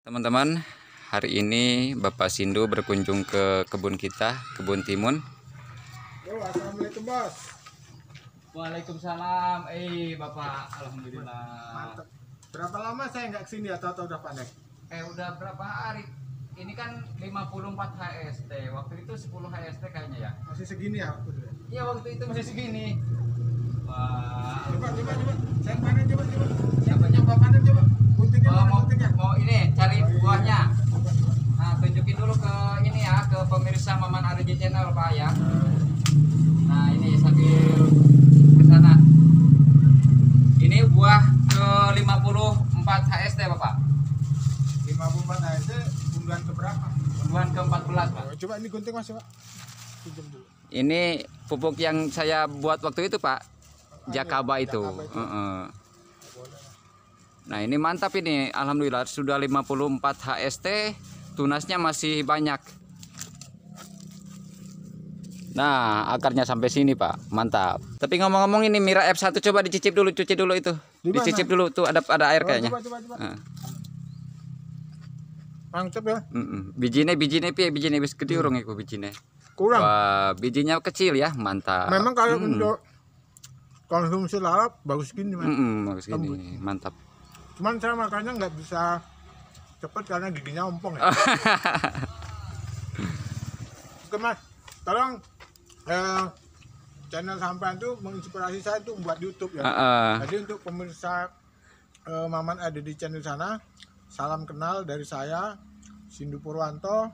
Teman-teman, hari ini Bapak Sindu berkunjung ke kebun kita, kebun timun. Yo, assalamualaikum bos. Waalaikumsalam. Eh, Bapak, alhamdulillah. Mantap. Berapa lama saya nggak kesini sini atau udah panen? Eh, udah berapa hari? Ini kan 54 HST. Waktu itu 10 HST kayaknya ya. Masih segini ya waktu Iya, waktu itu masih segini. Wah. Coba, coba, coba. Saya panen coba, coba. Kalau mau, mau ini cari buahnya. Nah, tunjukin dulu ke ini ya ke pemirsa Maman Arji Channel Pak ya. Nah, ini sambil ke sana. Ini buah ke 54 HST Bapak. 54 HST unggulan ke berapa? Unggulan ke 14 Pak. Oh, coba ini gunting Mas, Pak. Pinjam dulu. Ini pupuk yang saya buat waktu itu Pak. Oh, iya. Jakaba itu. Jakaba itu. Uh -uh. Nah ini mantap ini Alhamdulillah sudah 54 HST Tunasnya masih banyak Nah akarnya sampai sini pak Mantap Tapi ngomong-ngomong ini Mira F1 coba dicicip dulu Cuci dulu itu Dimana? Dicicip dulu tuh ada ada air coba, oh, kayaknya coba, coba, Nah. Mantap ya mm -mm. Bijinya bijinya bijinya bis gede orang itu bijinya Kurang Wah, Bijinya kecil ya mantap Memang kalau hmm. untuk konsumsi lalap bagus gini mm -mm, Bagus gini mantap cuman saya makannya nggak bisa cepet karena giginya ompong ya oke mas tolong eh, channel sampean itu menginspirasi saya tuh buat YouTube ya. Uh -uh. Jadi untuk pemirsa eh, Maman ada di channel sana, salam kenal dari saya Sindu Purwanto,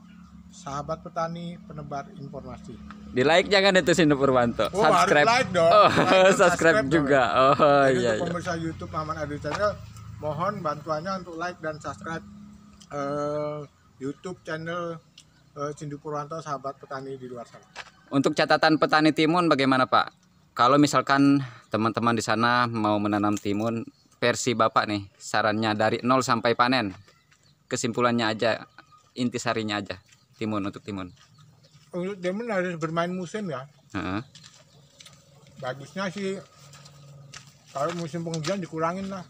sahabat petani penebar informasi. Di like jangan itu Sindu Purwanto. Oh, subscribe. like dong. Oh, like subscribe, subscribe juga. Dong. Ya. Oh Jadi iya. iya. pemirsa YouTube Maman ada di channel mohon bantuannya untuk like dan subscribe uh, YouTube channel uh, Purwanto sahabat petani di luar sana. Untuk catatan petani timun bagaimana Pak? Kalau misalkan teman-teman di sana mau menanam timun versi Bapak nih, sarannya dari nol sampai panen. Kesimpulannya aja, intisarinya aja timun untuk timun. Untuk timun harus bermain musim ya. Uh -huh. Bagusnya sih kalau musim penghujan dikurangin lah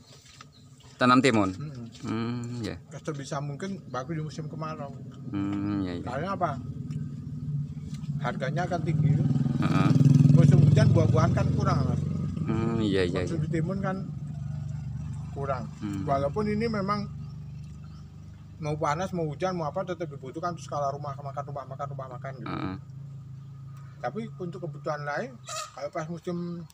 tanam timun hmm. hmm ya. Yeah. sebisa mungkin bagus di musim kemarau hmm, ya, yeah, Yeah. karena apa harganya akan tinggi uh -huh. musim hujan buah-buahan kan kurang lah hmm, iya, iya, musim yeah. timun kan kurang hmm. walaupun ini memang mau panas mau hujan mau apa tetap dibutuhkan skala rumah makan rumah makan rumah makan gitu uh -huh. tapi untuk kebutuhan lain kalau pas musim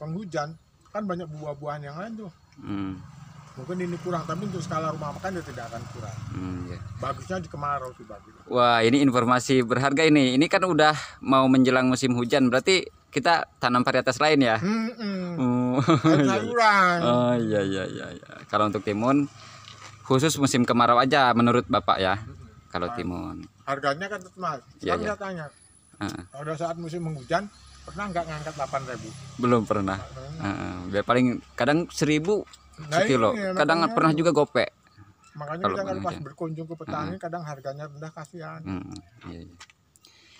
penghujan kan banyak buah-buahan yang lain tuh hmm mungkin ini kurang tapi untuk skala rumah makan dia tidak akan kurang hmm, yeah. bagusnya di kemarau sih bagus wah ini informasi berharga ini ini kan udah mau menjelang musim hujan berarti kita tanam varietas lain ya hmm, hmm. oh, oh iya, iya iya iya kalau untuk timun khusus musim kemarau aja menurut bapak ya hmm, kalau timun harganya kan mas ya, ya. tanya uh. pada saat musim menghujan pernah nggak ngangkat delapan ribu belum pernah, pernah. Uh, biar paling kadang seribu nah, sekilo. Ini, iya, kadang makanya, pernah juga gope Makanya kalau kita kan pas berkunjung ke petani hmm. kadang harganya rendah kasihan. Hmm.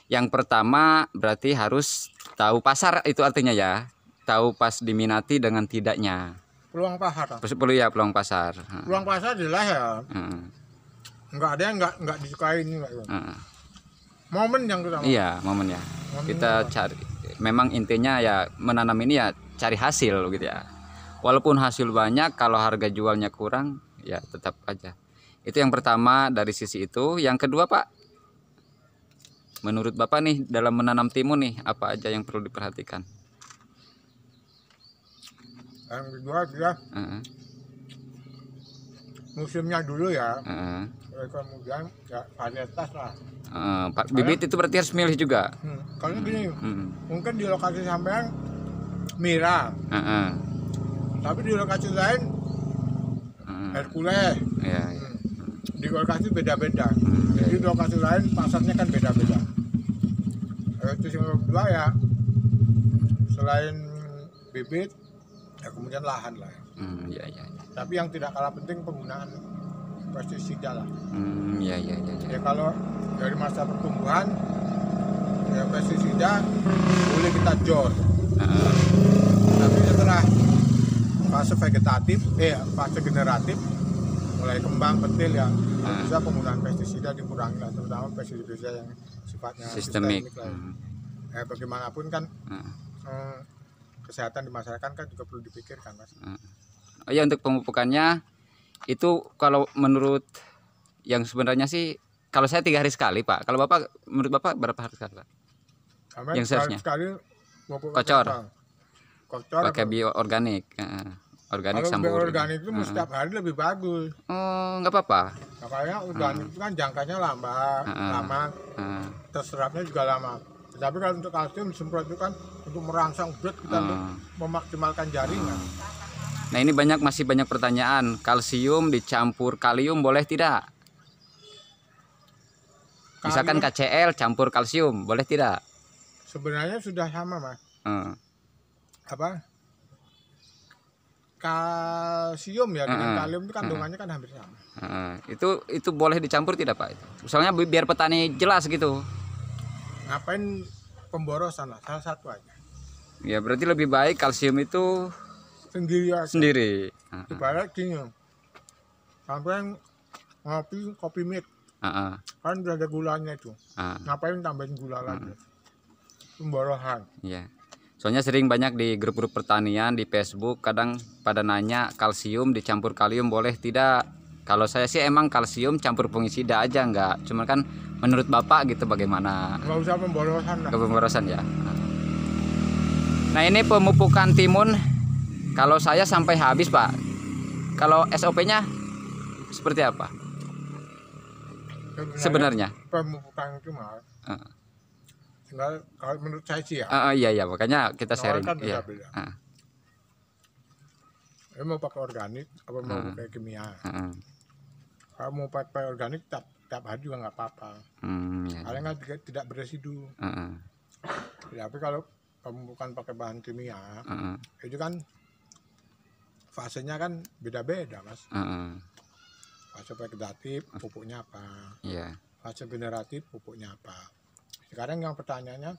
Yang pertama berarti harus tahu pasar itu artinya ya. Tahu pas diminati dengan tidaknya. Peluang pasar. Perlu ya peluang pasar. Peluang pasar adalah ya. Hmm. Enggak ada yang enggak nggak disukai enggak. Hmm. Momen yang pertama. Iya, momen ya. Momen kita cari memang intinya ya menanam ini ya cari hasil gitu ya walaupun hasil banyak kalau harga jualnya kurang ya tetap aja itu yang pertama dari sisi itu yang kedua Pak menurut Bapak nih dalam menanam timun nih apa aja yang perlu diperhatikan yang kedua sudah uh -huh. musimnya dulu ya uh -huh. kemudian ya varietas lah uh, Pak bibit itu berarti harus milih juga hmm, kalau hmm. gini hmm. mungkin di lokasi sampean Mira uh -uh tapi di lokasi lain hmm. Hercules ya, ya. di lokasi beda-beda hmm, iya, jadi di lokasi iya. lain pasarnya kan beda-beda itu yang kedua ya selain bibit ya kemudian lahan lah ya. hmm, ya, ya, tapi yang tidak kalah penting penggunaan pestisida lah hmm, ya, ya, ya, ya. ya kalau dari masa pertumbuhan ya pestisida boleh kita jor uh. tapi setelah fase vegetatif, eh fase generatif, mulai kembang petil ya nah. bisa penggunaan pestisida dikurangi lah, terutama pestisida yang sifatnya sistemik. Ya. Hmm. Ya, bagaimanapun kan hmm. eh, kesehatan di masyarakat kan juga perlu dipikirkan mas. Hmm. Oh ya untuk pemupukannya itu kalau menurut yang sebenarnya sih kalau saya tiga hari sekali pak. Kalau bapak menurut bapak berapa hari sekali pak? yang seharusnya kocor. Kocor pakai bioorganik. organik organik kalau sama organik itu uh. setiap hari lebih bagus oh nggak apa-apa makanya organik uh. itu kan jangkanya lama uh. lama uh. terserapnya juga lama tapi kalau untuk kalsium semprot itu kan untuk merangsang bed kita uh. memaksimalkan jaringan uh. Nah ini banyak masih banyak pertanyaan kalsium dicampur kalium boleh tidak? Kalium. Misalkan KCl campur kalsium boleh tidak? Sebenarnya sudah sama mas. uh. Apa? kalsium ya dengan uh, kalium itu kandungannya uh, kan hampir sama. Uh, itu itu boleh dicampur tidak pak? Misalnya biar petani jelas gitu. Ngapain pemborosan lah salah satu aja. Ya berarti lebih baik kalsium itu sendiri aja. Sendiri. Uh, Ibarat gini, sampai ngopi kopi mit. Uh, Kan udah ada gulanya itu. Uh, Ngapain tambahin gula lagi? Pemborosan. Iya. Yeah soalnya sering banyak di grup-grup pertanian di Facebook kadang pada nanya kalsium dicampur kalium boleh tidak kalau saya sih emang kalsium campur fungisida aja nggak cuman kan menurut bapak gitu bagaimana nggak usah pemborosan lah. pemborosan ya nah ini pemupukan timun kalau saya sampai habis pak kalau SOP nya seperti apa sebenarnya, sebenarnya. pemupukan itu mahal Tinggal kalau menurut saya sih ya. Uh, iya iya makanya kita sharing. Kan iya. beda. Uh. mau pakai organik apa mau pakai kimia? Uh. Kalau mau pakai organik tiap tiap hari juga nggak apa-apa. Hmm, iya, Karena iya. tidak, beresidu. Uh. Ya, tapi kalau kamu bukan pakai bahan kimia, uh. itu kan fasenya kan beda-beda mas. Uh. Fase vegetatif pupuknya apa? Yeah. Fase generatif pupuknya apa? Sekarang yang pertanyaannya,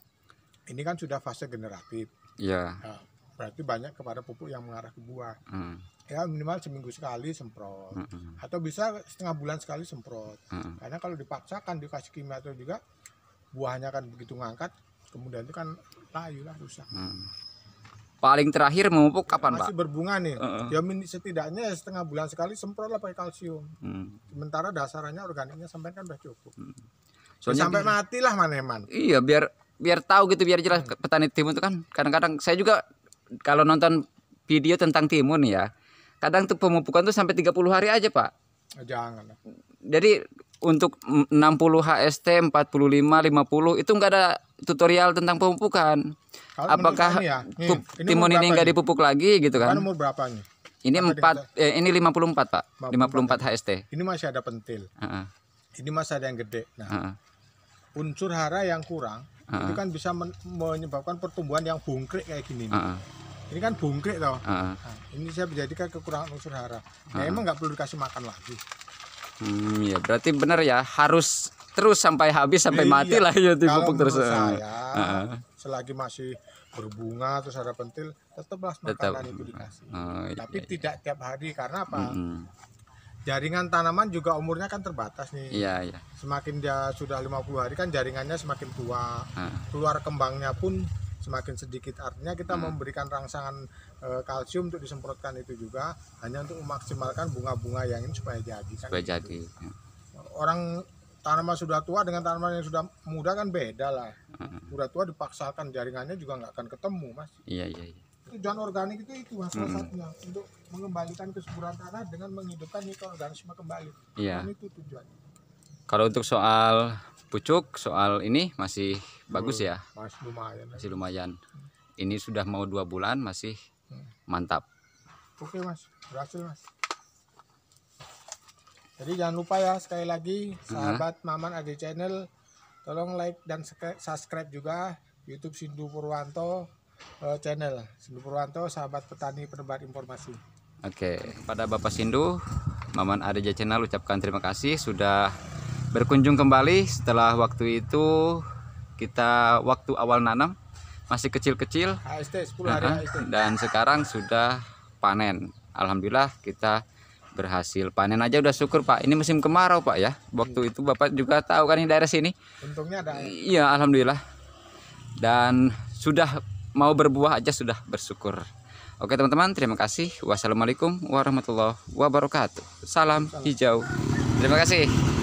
ini kan sudah fase generatif. Iya. Yeah. Nah, berarti banyak kepada pupuk yang mengarah ke buah. Mm. Ya minimal seminggu sekali semprot, mm -hmm. atau bisa setengah bulan sekali semprot. Mm -hmm. Karena kalau dipaksakan dikasih kimia itu juga buahnya kan begitu ngangkat, kemudian itu kan layu lah rusak. Mm. Paling terakhir memupuk kapan Masih Pak? Masih berbunga nih. Uh -uh. Ya setidaknya setengah bulan sekali semprot lah pakai kalsium. Mm. Sementara dasarannya organiknya sampai kan sudah cukup. Mm. Soalnya ya, sampai biar, matilah maneman. Iya, biar biar tahu gitu, biar jelas petani timun itu kan kadang-kadang saya juga kalau nonton video tentang timun ya, kadang tuh pemupukan tuh sampai 30 hari aja, Pak. Oh, jangan. Jadi untuk 60 HST 45 50 itu enggak ada tutorial tentang pemupukan. Kalau Apakah ini ya, ini timun ini enggak dipupuk lagi gitu kan? Ini umur ini nih? Ini empat eh, ini 54, Pak. 54, 54 HST. Ini masih ada pentil. Uh -uh. Ini masih ada yang gede. Nah, uh -uh unsur hara yang kurang uh itu ah. kan bisa men menyebabkan pertumbuhan yang bungkrik kayak gini. Uh Ini kan bungkrik toh. Uh Nah, ini saya menjadikan kekurangan unsur hara. Nah, uh emang nggak perlu dikasih makan lagi. Hmm, ya berarti benar ya harus terus sampai habis sampai iya. mati lah ya dipupuk terus. Saya, uh Selagi masih berbunga atau ada pentil tetaplah makanan tetap, itu dikasih. uh, iya, Tapi iya. tidak tiap hari karena apa? -hmm jaringan tanaman juga umurnya kan terbatas nih. Iya, iya. Semakin dia sudah 50 hari kan jaringannya semakin tua. Uh. Keluar kembangnya pun semakin sedikit artinya kita uh. memberikan rangsangan e, kalsium untuk disemprotkan itu juga hanya untuk memaksimalkan bunga-bunga yang ini supaya jadi kan supaya gitu. jadi ya. orang tanaman sudah tua dengan tanaman yang sudah muda kan beda lah Uh. Sudah tua dipaksakan jaringannya juga nggak akan ketemu mas iya iya, iya tujuan organik itu itu mas salah hmm. satunya untuk mengembalikan kesuburan tanah dengan menghidupkan mikroorganisme kembali. Iya. Nah, itu tujuan. Kalau untuk soal pucuk, soal ini masih Duh, hmm. bagus ya. Masih lumayan. Masih lumayan. Hmm. Ini sudah mau dua bulan masih hmm. mantap. Oke mas, berhasil mas. Jadi jangan lupa ya sekali lagi hmm. sahabat hmm. Maman Agri Channel, tolong like dan subscribe juga YouTube Sindu Purwanto uh, channel Sindu Purwanto sahabat petani penebar informasi oke pada Bapak Sindu Maman Adeja Channel ucapkan terima kasih sudah berkunjung kembali setelah waktu itu kita waktu awal nanam masih kecil-kecil -huh. dan sekarang sudah panen Alhamdulillah kita berhasil panen aja udah syukur Pak ini musim kemarau Pak ya waktu hmm. itu Bapak juga tahu kan ini daerah sini untungnya ada iya Alhamdulillah dan sudah mau berbuah aja sudah bersyukur oke teman-teman terima kasih wassalamualaikum warahmatullahi wabarakatuh salam hijau terima kasih